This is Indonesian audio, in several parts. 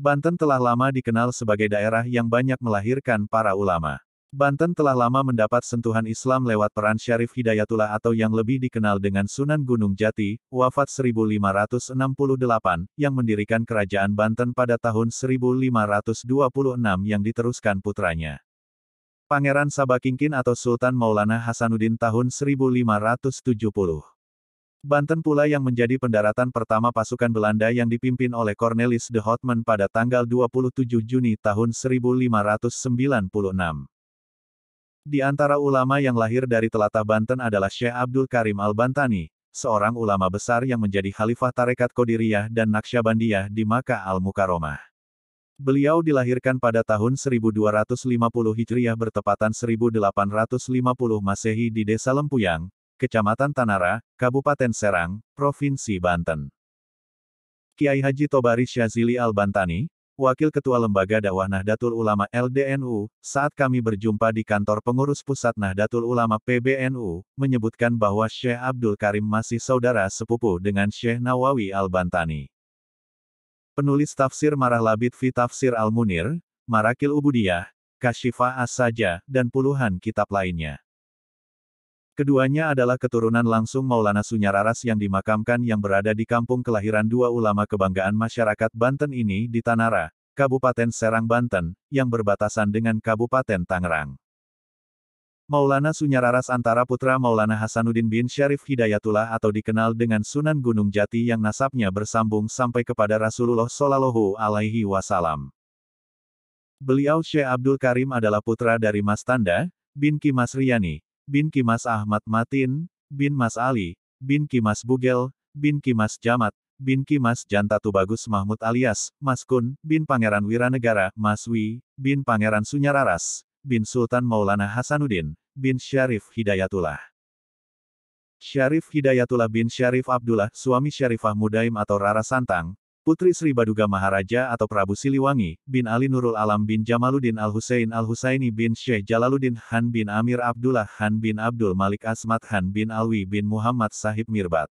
Banten telah lama dikenal sebagai daerah yang banyak melahirkan para ulama. Banten telah lama mendapat sentuhan Islam lewat peran Syarif Hidayatullah atau yang lebih dikenal dengan Sunan Gunung Jati, wafat 1568, yang mendirikan Kerajaan Banten pada tahun 1526 yang diteruskan putranya. Pangeran Sabakingkin atau Sultan Maulana Hasanuddin tahun 1570. Banten pula yang menjadi pendaratan pertama pasukan Belanda yang dipimpin oleh Cornelis de Houtman pada tanggal 27 Juni tahun 1596. Di antara ulama yang lahir dari telatah Banten adalah Syekh Abdul Karim Al-Bantani, seorang ulama besar yang menjadi khalifah tarekat Qadiriyah dan Naqsyabandiyah di Makkah Al-Mukaromah. Beliau dilahirkan pada tahun 1250 Hijriah bertepatan 1850 Masehi di Desa Lempuyang, Kecamatan Tanara, Kabupaten Serang, Provinsi Banten. Kiai Haji Tobari Syazili Al-Bantani, Wakil Ketua Lembaga Dakwah Nahdlatul Ulama LDNU, saat kami berjumpa di kantor pengurus pusat Nahdlatul Ulama PBNU, menyebutkan bahwa Syekh Abdul Karim masih saudara sepupu dengan Syekh Nawawi Al-Bantani. Penulis tafsir Marah Labid fi Tafsir Al-Munir, Marakil Ubudiyah, Kashifah As-Saja, dan puluhan kitab lainnya. Keduanya adalah keturunan langsung Maulana Sunyararas yang dimakamkan yang berada di kampung kelahiran dua ulama kebanggaan masyarakat Banten ini di Tanara, Kabupaten Serang Banten, yang berbatasan dengan Kabupaten Tangerang. Maulana Sunyararas antara putra Maulana Hasanuddin bin Syarif Hidayatullah atau dikenal dengan Sunan Gunung Jati yang nasabnya bersambung sampai kepada Rasulullah Shallallahu Alaihi Wasallam. Beliau Syekh Abdul Karim adalah putra dari Mas Tanda, bin Ki Masriyani, bin Kimas Ahmad Matin, bin Mas Ali, bin Kimas Bugel, bin Kimas Jamat, bin Kimas Jantatu Bagus Mahmud alias, Mas Kun, bin Pangeran Wiranegara, Mas Wi, bin Pangeran Sunyararas, bin Sultan Maulana Hasanuddin, bin Syarif Hidayatullah. Syarif Hidayatullah bin Syarif Abdullah, suami Syarifah Mudaim atau Rara Santang, Putri Sri Baduga Maharaja atau Prabu Siliwangi, bin Ali Nurul Alam bin Jamaluddin Al-Husain Al-Husaini bin Syekh Jalaluddin Han bin Amir Abdullah Han bin Abdul Malik Asmat Han bin Alwi bin Muhammad Sahib Mirbat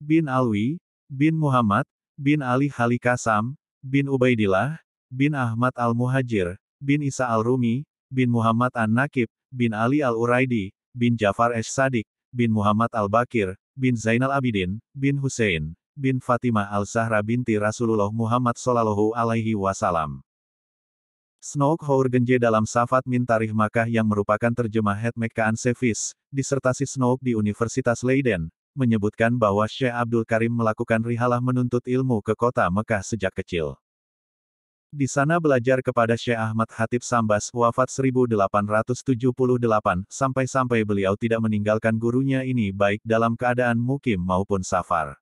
bin Alwi, bin Muhammad, bin Ali Halikasam, bin Ubaidillah, bin Ahmad Al-Muhajir, bin Isa Al-Rumi, bin Muhammad An-Nakib, bin Ali Al-Uraidi, bin Jafar Es-Sadiq, bin Muhammad Al-Bakir, bin Zainal Abidin, bin Hussein, bin Fatimah al-Zahra binti Rasulullah Muhammad Sallallahu Alaihi Wasallam. Snook Genje dalam Safat Min Tarikh Makkah yang merupakan terjemah Het Mekkaan Sevis, disertasi Snook di Universitas Leiden, menyebutkan bahwa Syekh Abdul Karim melakukan rihalah menuntut ilmu ke kota Mekah sejak kecil. Di sana belajar kepada Syekh Ahmad Hatib Sambas, wafat 1878, sampai-sampai beliau tidak meninggalkan gurunya ini baik dalam keadaan mukim maupun safar.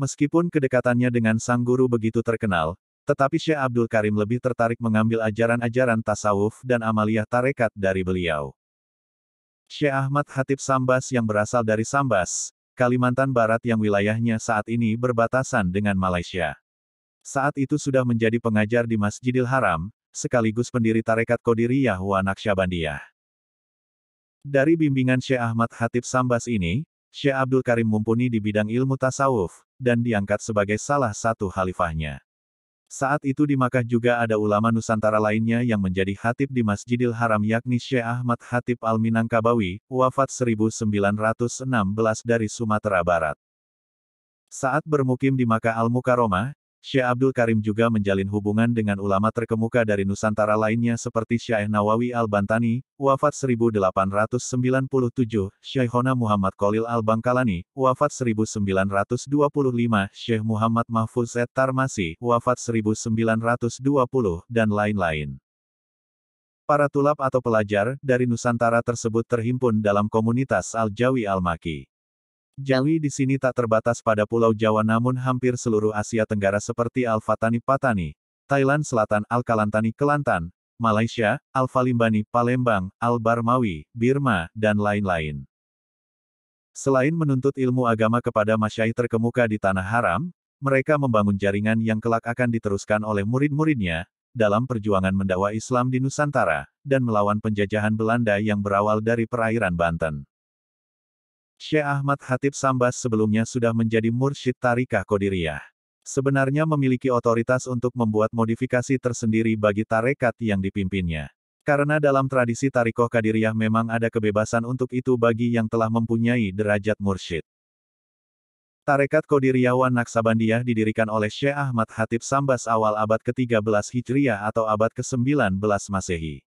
Meskipun kedekatannya dengan sang guru begitu terkenal, tetapi Syekh Abdul Karim lebih tertarik mengambil ajaran-ajaran tasawuf dan amaliyah tarekat dari beliau. Syekh Ahmad Hatib Sambas yang berasal dari Sambas, Kalimantan Barat yang wilayahnya saat ini berbatasan dengan Malaysia. Saat itu sudah menjadi pengajar di Masjidil Haram, sekaligus pendiri tarekat Qadiriyah wa Dari bimbingan Syekh Ahmad Hatib Sambas ini, Syekh Abdul Karim mumpuni di bidang ilmu tasawuf, dan diangkat sebagai salah satu khalifahnya. Saat itu di Makkah juga ada ulama Nusantara lainnya yang menjadi hatib di Masjidil Haram yakni Syekh Ahmad Hatib Al-Minangkabawi, wafat 1916 dari Sumatera Barat. Saat bermukim di Makkah Al-Mukaromah, Syekh Abdul Karim juga menjalin hubungan dengan ulama terkemuka dari Nusantara lainnya seperti Syekh Nawawi Al-Bantani, wafat 1897, Syekhona Muhammad Kolil Al-Bangkalani, wafat 1925, Syekh Muhammad Mahfuz Et-Tarmasi, wafat 1920, dan lain-lain. Para tulap atau pelajar dari Nusantara tersebut terhimpun dalam komunitas Al-Jawi Al-Maki. Jawi di sini tak terbatas pada Pulau Jawa namun hampir seluruh Asia Tenggara seperti Al-Fatani Patani, Thailand Selatan Al-Kalantani Kelantan, Malaysia, Al-Falimbani Palembang, Al-Barmawi, Birma, dan lain-lain. Selain menuntut ilmu agama kepada masyai terkemuka di Tanah Haram, mereka membangun jaringan yang kelak akan diteruskan oleh murid-muridnya, dalam perjuangan mendakwa Islam di Nusantara, dan melawan penjajahan Belanda yang berawal dari perairan Banten. Syekh Ahmad Hatib Sambas sebelumnya sudah menjadi mursyid Tarikah Qadiriyah. Sebenarnya memiliki otoritas untuk membuat modifikasi tersendiri bagi tarekat yang dipimpinnya. Karena dalam tradisi Tarikoh Qadiriyah memang ada kebebasan untuk itu bagi yang telah mempunyai derajat mursyid. Tarekat Qadiriyahwan Naksabandiyah didirikan oleh Syekh Ahmad Hatib Sambas awal abad ke-13 Hijriah atau abad ke-19 Masehi.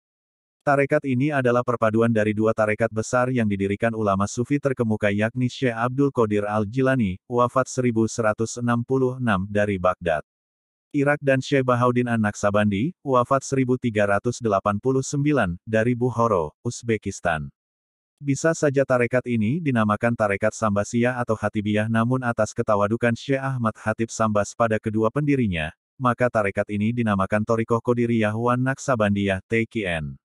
Tarekat ini adalah perpaduan dari dua tarekat besar yang didirikan ulama sufi terkemuka yakni Syekh Abdul Qadir Al-Jilani, wafat 1166 dari Baghdad. Irak dan Syekh Bahauddin An-Naksabandi, wafat 1389, dari Bukhara, Uzbekistan. Bisa saja tarekat ini dinamakan tarekat Sambasiyah atau Hatibiyah namun atas ketawadukan Syekh Ahmad Hatib Sambas pada kedua pendirinya, maka tarekat ini dinamakan Torikoh Qadiriyah Wan Naksabandiyah TKN.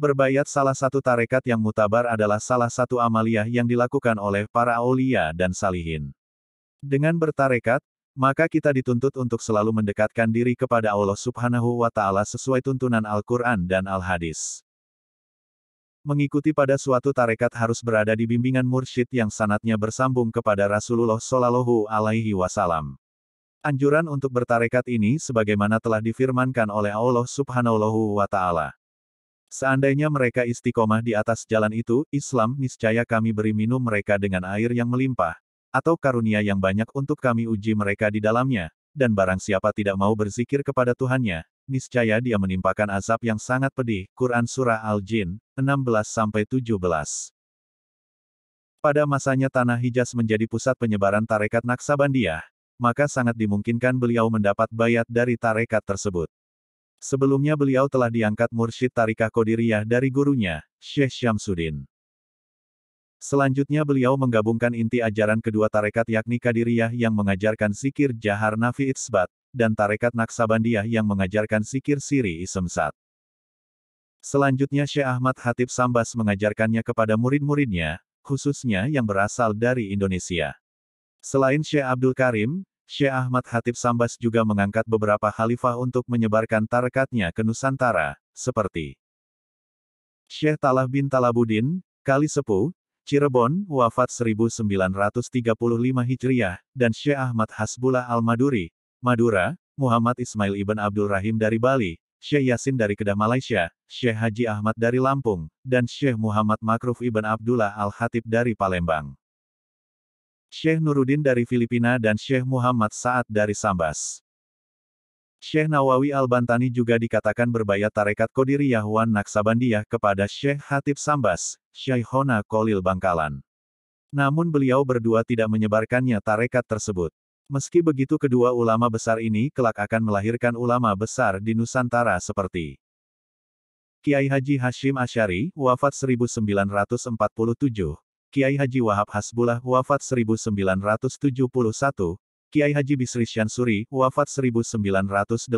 Berbayat salah satu tarekat yang mutabar adalah salah satu amaliyah yang dilakukan oleh para aulia dan salihin. Dengan bertarekat, maka kita dituntut untuk selalu mendekatkan diri kepada Allah Subhanahu wa Ta'ala sesuai tuntunan Al-Quran dan Al-Hadis. Mengikuti pada suatu tarekat harus berada di bimbingan mursyid yang sanatnya bersambung kepada Rasulullah Shallallahu Alaihi Wasallam. Anjuran untuk bertarekat ini sebagaimana telah difirmankan oleh Allah Subhanahu wa taala. Seandainya mereka istiqomah di atas jalan itu, Islam niscaya kami beri minum mereka dengan air yang melimpah, atau karunia yang banyak untuk kami uji mereka di dalamnya, dan barang siapa tidak mau berzikir kepada Tuhannya, niscaya dia menimpakan azab yang sangat pedih. Quran Surah Al-Jin, 16-17 Pada masanya Tanah Hijaz menjadi pusat penyebaran tarekat Naksabandiyah, maka sangat dimungkinkan beliau mendapat bayat dari tarekat tersebut. Sebelumnya beliau telah diangkat Mursyid Tarikah Qadiriyah dari gurunya, Syekh Syamsuddin. Selanjutnya beliau menggabungkan inti ajaran kedua tarekat yakni Qadiriyah yang mengajarkan sikir Jahar Nafi Itsbat, dan tarekat Naksabandiyah yang mengajarkan sikir Siri Isemsat. Selanjutnya Syekh Ahmad Hatib Sambas mengajarkannya kepada murid-muridnya, khususnya yang berasal dari Indonesia. Selain Syekh Abdul Karim, Syekh Ahmad Hatib Sambas juga mengangkat beberapa khalifah untuk menyebarkan tarekatnya ke Nusantara, seperti Syekh Talah bin Talabudin, Kali Sepuh, Cirebon, wafat 1935 Hijriah, dan Syekh Ahmad Hasbullah Al-Maduri, Madura, Muhammad Ismail Ibn Abdul Rahim dari Bali, Syekh Yasin dari Kedah Malaysia, Syekh Haji Ahmad dari Lampung, dan Syekh Muhammad Makruf Ibn Abdullah Al-Hatib dari Palembang. Syekh Nuruddin dari Filipina dan Syekh Muhammad Saad dari Sambas. Syekh Nawawi Al-Bantani juga dikatakan berbayat tarekat Kodiri Yahwan Naksabandiyah kepada Syekh Hatib Sambas, Hona Kolil Bangkalan. Namun beliau berdua tidak menyebarkannya tarekat tersebut. Meski begitu kedua ulama besar ini kelak akan melahirkan ulama besar di Nusantara seperti Kiai Haji Hashim Ashari, wafat 1947, Kiai Haji Wahab Hasbullah wafat 1971, Kiai Haji Bisri Syansuri wafat 1980,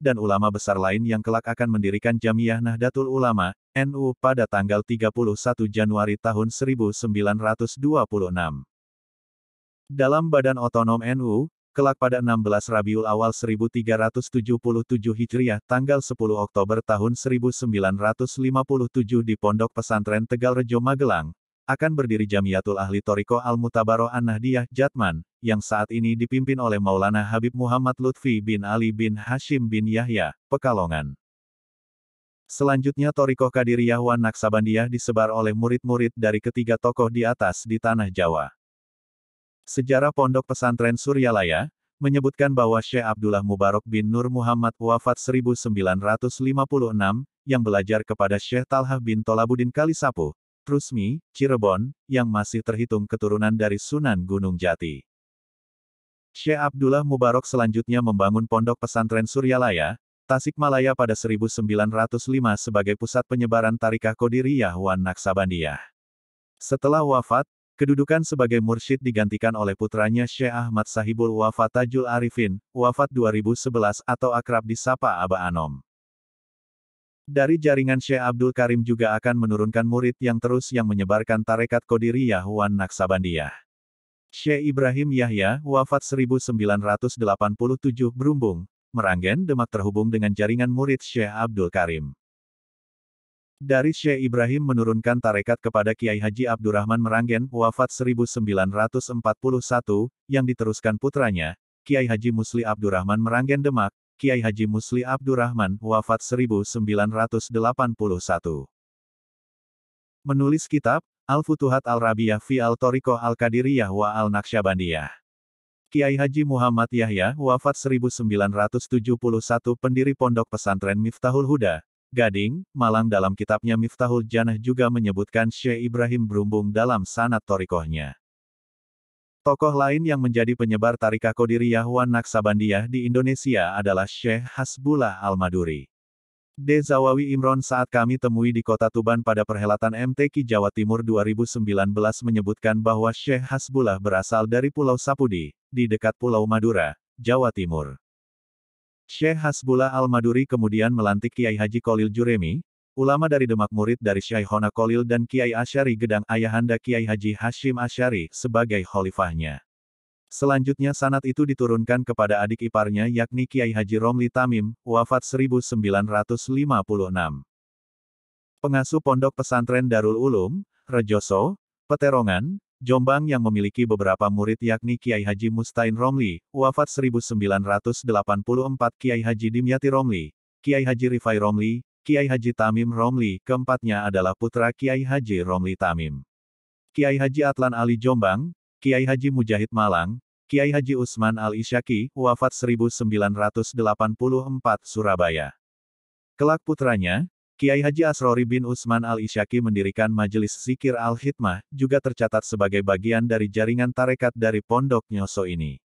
dan ulama besar lain yang kelak akan mendirikan Jamiah Nahdlatul Ulama, NU pada tanggal 31 Januari tahun 1926. Dalam Badan Otonom NU, kelak pada 16 Rabiul Awal 1377 Hijriah, tanggal 10 Oktober tahun 1957 di Pondok Pesantren Tegal Rejo Magelang, akan berdiri Jamiatul Ahli Toriko Al-Mutabaroh An-Nahdiyah Jatman, yang saat ini dipimpin oleh Maulana Habib Muhammad Lutfi bin Ali bin Hashim bin Yahya, Pekalongan. Selanjutnya Toriko Kadiriyah Wan Naksabandiyah disebar oleh murid-murid dari ketiga tokoh di atas di Tanah Jawa. Sejarah Pondok Pesantren Suryalaya, menyebutkan bahwa Syekh Abdullah Mubarak bin Nur Muhammad wafat 1956, yang belajar kepada Syekh Talha bin Tolabudin Kalisapu, Trusmi, Cirebon, yang masih terhitung keturunan dari Sunan Gunung Jati. Syekh Abdullah Mubarok selanjutnya membangun pondok pesantren Suryalaya, Tasikmalaya pada 1905 sebagai pusat penyebaran tarikah Qadiriyah Wan Naksabandiyah. Setelah wafat, kedudukan sebagai mursyid digantikan oleh putranya Syekh Ahmad Sahibul Wafat Tajul Arifin, wafat 2011 atau akrab disapa Aba Anom. Dari jaringan Syekh Abdul Karim juga akan menurunkan murid yang terus yang menyebarkan tarekat Qadiriyah Wan Naksabandiyah. Syekh Ibrahim Yahya, wafat 1987 berumbung Meranggen Demak terhubung dengan jaringan murid Syekh Abdul Karim. Dari Syekh Ibrahim menurunkan tarekat kepada Kiai Haji Abdurrahman Meranggen, wafat 1941, yang diteruskan putranya, Kiai Haji Musli Abdurrahman Meranggen Demak, Kiai Haji Musli Abdurrahman, wafat 1981. Menulis kitab, Al-Futuhat Al-Rabiyah fi al Toriko Al-Kadiriyah wa Al-Naqsyabandiyah. Kiai Haji Muhammad Yahya, wafat 1971 pendiri Pondok Pesantren Miftahul Huda, Gading, Malang dalam kitabnya Miftahul Janah juga menyebutkan Syekh Ibrahim Brumbung dalam sanat torikohnya. Tokoh lain yang menjadi penyebar tarikah Qadiriyah Wan Naksabandiyah di Indonesia adalah Syekh Hasbullah Al-Maduri. Dezawawi Imron saat kami temui di kota Tuban pada perhelatan MTQ Jawa Timur 2019 menyebutkan bahwa Syekh Hasbullah berasal dari Pulau Sapudi, di dekat Pulau Madura, Jawa Timur. Syekh Hasbullah Al-Maduri kemudian melantik Kiai Haji Kolil Juremi, Ulama dari Demak murid dari Syaih Hona Kolil dan Kiai Asyari Gedang Ayahanda Kiai Haji Hashim Asyari sebagai khalifahnya. Selanjutnya sanat itu diturunkan kepada adik iparnya yakni Kiai Haji Romli Tamim, wafat 1956. Pengasuh Pondok Pesantren Darul Ulum, Rejoso, Peterongan, Jombang yang memiliki beberapa murid yakni Kiai Haji Mustain Romli, wafat 1984 Kiai Haji Dimyati Romli, Kiai Haji Rifai Romli, Kiai Haji Tamim Romli, keempatnya adalah putra Kiai Haji Romli Tamim. Kiai Haji Atlan Ali Jombang, Kiai Haji Mujahid Malang, Kiai Haji Usman Al-Isyaki, wafat 1984 Surabaya. Kelak putranya, Kiai Haji Asrori bin Usman Al-Isyaki mendirikan Majelis Zikir al Hitmah, juga tercatat sebagai bagian dari jaringan tarekat dari Pondok Nyoso ini.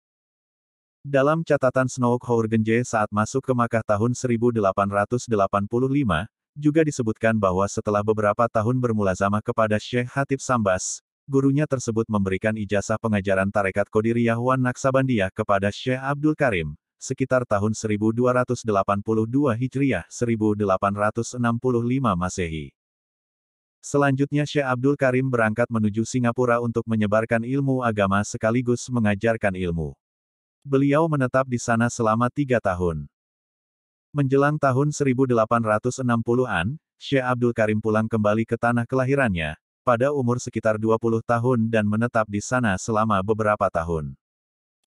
Dalam catatan Snoke Hourgenje saat masuk ke Makkah tahun 1885, juga disebutkan bahwa setelah beberapa tahun bermula zamah kepada Syekh Hatib Sambas, gurunya tersebut memberikan ijazah pengajaran Tarekat Qadiriyah Wan Naksabandiyah kepada Syekh Abdul Karim, sekitar tahun 1282 Hijriah 1865 Masehi. Selanjutnya Syekh Abdul Karim berangkat menuju Singapura untuk menyebarkan ilmu agama sekaligus mengajarkan ilmu. Beliau menetap di sana selama tiga tahun. Menjelang tahun 1860-an, Syekh Abdul Karim pulang kembali ke tanah kelahirannya, pada umur sekitar 20 tahun dan menetap di sana selama beberapa tahun.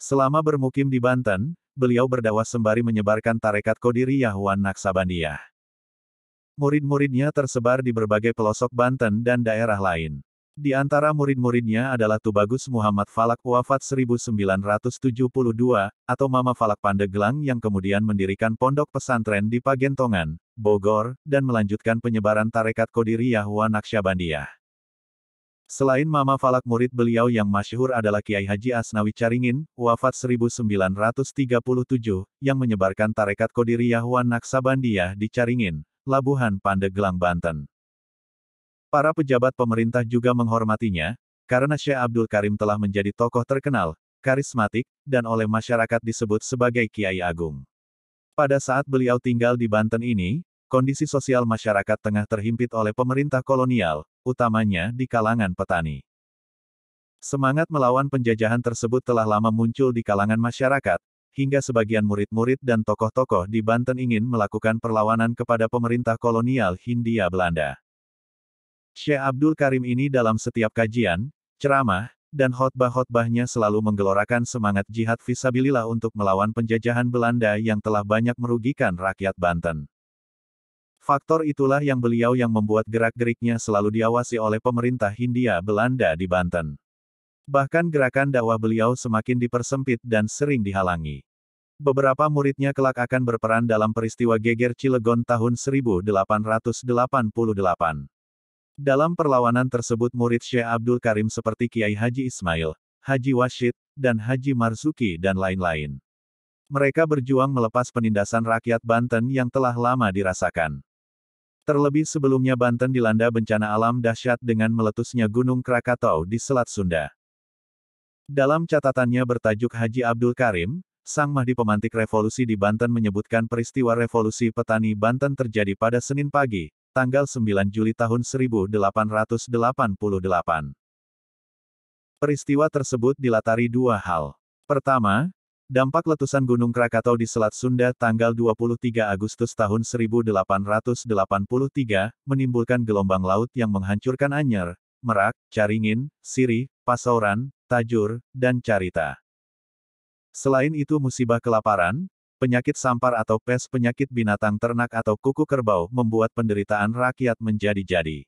Selama bermukim di Banten, beliau berdakwah sembari menyebarkan tarekat Qadiriyah Wan Naksabandiyah. Murid-muridnya tersebar di berbagai pelosok Banten dan daerah lain. Di antara murid-muridnya adalah Tubagus Muhammad Falak wafat 1972, atau Mama Falak Pandeglang yang kemudian mendirikan pondok pesantren di Pagentongan, Bogor, dan melanjutkan penyebaran tarekat Kodiriyah wa Naksabandiyah. Selain Mama Falak murid beliau yang masyhur adalah Kiai Haji Asnawi Caringin, wafat 1937, yang menyebarkan tarekat Kodiriyah wa Naksabandiyah di Caringin, Labuhan Pandeglang Banten. Para pejabat pemerintah juga menghormatinya, karena Syekh Abdul Karim telah menjadi tokoh terkenal, karismatik, dan oleh masyarakat disebut sebagai Kiai Agung. Pada saat beliau tinggal di Banten ini, kondisi sosial masyarakat tengah terhimpit oleh pemerintah kolonial, utamanya di kalangan petani. Semangat melawan penjajahan tersebut telah lama muncul di kalangan masyarakat, hingga sebagian murid-murid dan tokoh-tokoh di Banten ingin melakukan perlawanan kepada pemerintah kolonial Hindia Belanda. Syekh Abdul Karim ini dalam setiap kajian, ceramah, dan khotbah-khotbahnya selalu menggelorakan semangat jihad visabilillah untuk melawan penjajahan Belanda yang telah banyak merugikan rakyat Banten. Faktor itulah yang beliau yang membuat gerak-geriknya selalu diawasi oleh pemerintah Hindia Belanda di Banten. Bahkan gerakan dakwah beliau semakin dipersempit dan sering dihalangi. Beberapa muridnya kelak akan berperan dalam peristiwa geger Cilegon tahun 1888. Dalam perlawanan tersebut murid Syekh Abdul Karim seperti Kiai Haji Ismail, Haji Washid, dan Haji Marzuki dan lain-lain. Mereka berjuang melepas penindasan rakyat Banten yang telah lama dirasakan. Terlebih sebelumnya Banten dilanda bencana alam dahsyat dengan meletusnya Gunung Krakatau di Selat Sunda. Dalam catatannya bertajuk Haji Abdul Karim, Sang Mahdi Pemantik Revolusi di Banten menyebutkan peristiwa revolusi petani Banten terjadi pada Senin pagi, tanggal 9 Juli tahun 1888. Peristiwa tersebut dilatari dua hal. Pertama, dampak letusan Gunung Krakatau di Selat Sunda tanggal 23 Agustus tahun 1883 menimbulkan gelombang laut yang menghancurkan Anyer, Merak, Caringin, Siri, Pasauran, Tajur, dan Carita. Selain itu musibah kelaparan, penyakit sampar atau pes penyakit binatang ternak atau kuku kerbau membuat penderitaan rakyat menjadi-jadi.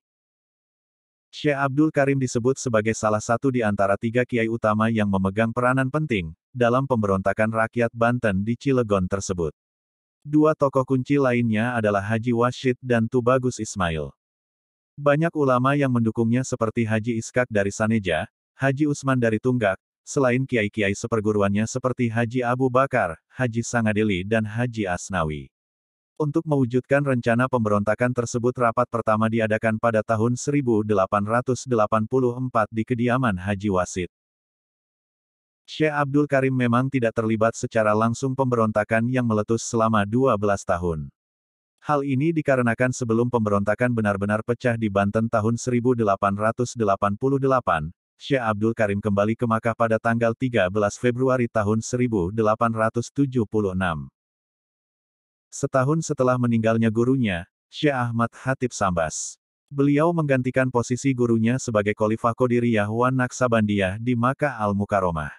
Syekh Abdul Karim disebut sebagai salah satu di antara tiga kiai utama yang memegang peranan penting dalam pemberontakan rakyat Banten di Cilegon tersebut. Dua tokoh kunci lainnya adalah Haji Washid dan Tubagus Ismail. Banyak ulama yang mendukungnya seperti Haji Iskak dari Saneja, Haji Usman dari Tunggak, selain kiai-kiai seperguruannya seperti Haji Abu Bakar, Haji Sangadeli dan Haji Asnawi. Untuk mewujudkan rencana pemberontakan tersebut rapat pertama diadakan pada tahun 1884 di kediaman Haji Wasit. Syekh Abdul Karim memang tidak terlibat secara langsung pemberontakan yang meletus selama 12 tahun. Hal ini dikarenakan sebelum pemberontakan benar-benar pecah di Banten tahun 1888, Syekh Abdul Karim kembali ke Makkah pada tanggal 13 Februari tahun 1876. Setahun setelah meninggalnya gurunya, Syekh Ahmad Hatib Sambas. Beliau menggantikan posisi gurunya sebagai Khalifah Qadiriyah Wan Naksabandiyah di Makkah Al-Mukaromah.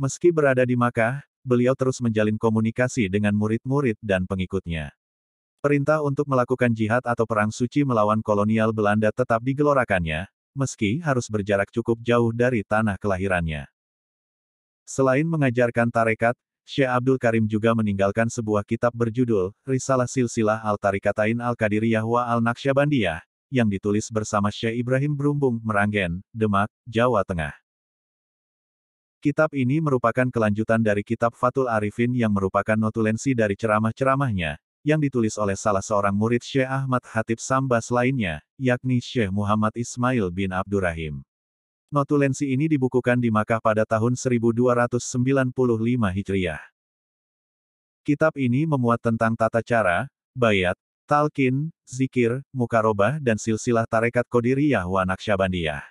Meski berada di Makkah, beliau terus menjalin komunikasi dengan murid-murid dan pengikutnya. Perintah untuk melakukan jihad atau perang suci melawan kolonial Belanda tetap digelorakannya, meski harus berjarak cukup jauh dari tanah kelahirannya. Selain mengajarkan tarekat, Syekh Abdul Karim juga meninggalkan sebuah kitab berjudul Risalah Silsilah Al-Tarikatain Al-Qadiriyah wa Al-Naqsyabandiyah, yang ditulis bersama Syekh Ibrahim Brumbung, Meranggen, Demak, Jawa Tengah. Kitab ini merupakan kelanjutan dari kitab Fatul Arifin yang merupakan notulensi dari ceramah-ceramahnya, yang ditulis oleh salah seorang murid Syekh Ahmad Hatib Sambas lainnya, yakni Syekh Muhammad Ismail bin Abdurrahim. Notulensi ini dibukukan di Makkah pada tahun 1295 Hijriah. Kitab ini memuat tentang tata cara, bayat, talqin, zikir, mukarobah dan silsilah tarekat Qadiriyah wa Naqsyabandiyah.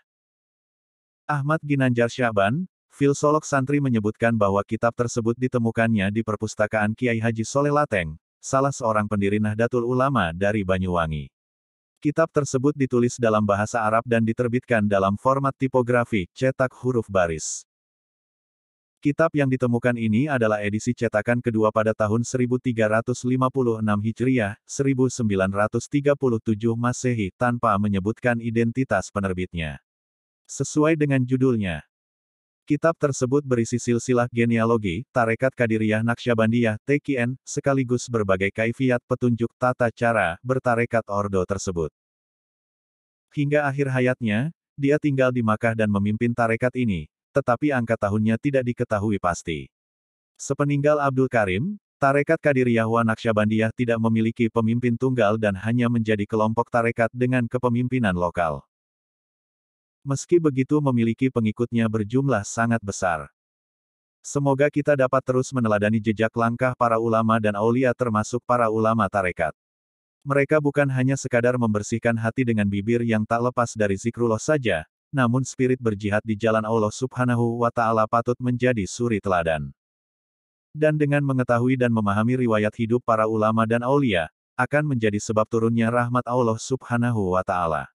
Ahmad Ginanjar Syaban, filsolog santri menyebutkan bahwa kitab tersebut ditemukannya di perpustakaan Kiai Haji Soleh Lateng, salah seorang pendiri Nahdlatul Ulama dari Banyuwangi. Kitab tersebut ditulis dalam bahasa Arab dan diterbitkan dalam format tipografi, cetak huruf baris. Kitab yang ditemukan ini adalah edisi cetakan kedua pada tahun 1356 Hijriah, 1937 Masehi, tanpa menyebutkan identitas penerbitnya. Sesuai dengan judulnya, Kitab tersebut berisi silsilah genealogi, tarekat Kadiriyah Naksyabandiyah, TKN, sekaligus berbagai kaifiat petunjuk tata cara bertarekat Ordo tersebut. Hingga akhir hayatnya, dia tinggal di Makkah dan memimpin tarekat ini, tetapi angka tahunnya tidak diketahui pasti. Sepeninggal Abdul Karim, Tarekat Kadiriyah wa Naksyabandiyah tidak memiliki pemimpin tunggal dan hanya menjadi kelompok tarekat dengan kepemimpinan lokal meski begitu memiliki pengikutnya berjumlah sangat besar. Semoga kita dapat terus meneladani jejak langkah para ulama dan aulia termasuk para ulama tarekat. Mereka bukan hanya sekadar membersihkan hati dengan bibir yang tak lepas dari zikrullah saja, namun spirit berjihad di jalan Allah subhanahu wa ta'ala patut menjadi suri teladan. Dan dengan mengetahui dan memahami riwayat hidup para ulama dan aulia, akan menjadi sebab turunnya rahmat Allah subhanahu wa ta'ala.